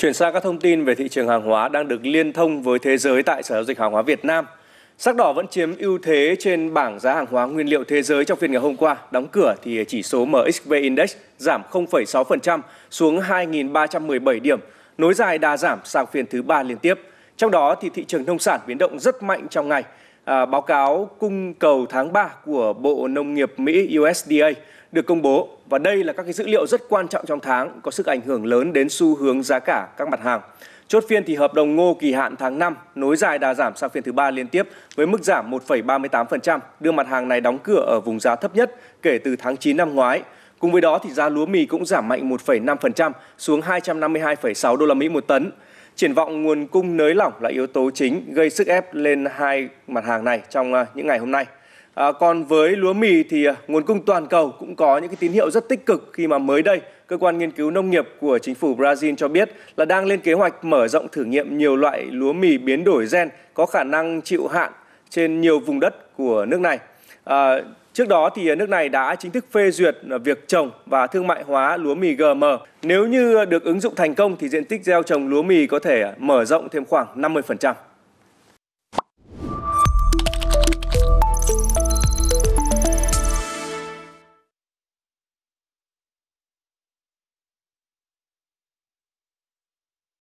Chuyển sang các thông tin về thị trường hàng hóa đang được liên thông với thế giới tại Sở Giao dịch Hàng hóa Việt Nam. Sắc đỏ vẫn chiếm ưu thế trên bảng giá hàng hóa nguyên liệu thế giới trong phiên ngày hôm qua. Đóng cửa thì chỉ số MXV Index giảm 0,6% xuống 2.317 điểm, nối dài đà giảm sang phiên thứ ba liên tiếp. Trong đó thì thị trường nông sản biến động rất mạnh trong ngày à, báo cáo cung cầu tháng 3 của Bộ Nông nghiệp Mỹ USDA được công bố và đây là các cái dữ liệu rất quan trọng trong tháng có sức ảnh hưởng lớn đến xu hướng giá cả các mặt hàng. Chốt phiên thì hợp đồng ngô kỳ hạn tháng 5 nối dài đà giảm sang phiên thứ ba liên tiếp với mức giảm 1,38%, đưa mặt hàng này đóng cửa ở vùng giá thấp nhất kể từ tháng 9 năm ngoái. Cùng với đó thì giá lúa mì cũng giảm mạnh 1,5% xuống 252,6 đô la Mỹ một tấn. Triển vọng nguồn cung nới lỏng là yếu tố chính gây sức ép lên hai mặt hàng này trong à, những ngày hôm nay. À, còn với lúa mì thì à, nguồn cung toàn cầu cũng có những cái tín hiệu rất tích cực khi mà mới đây cơ quan nghiên cứu nông nghiệp của chính phủ Brazil cho biết là đang lên kế hoạch mở rộng thử nghiệm nhiều loại lúa mì biến đổi gen có khả năng chịu hạn trên nhiều vùng đất của nước này. À, trước đó thì nước này đã chính thức phê duyệt việc trồng và thương mại hóa lúa mì GM. Nếu như được ứng dụng thành công thì diện tích gieo trồng lúa mì có thể mở rộng thêm khoảng 50%.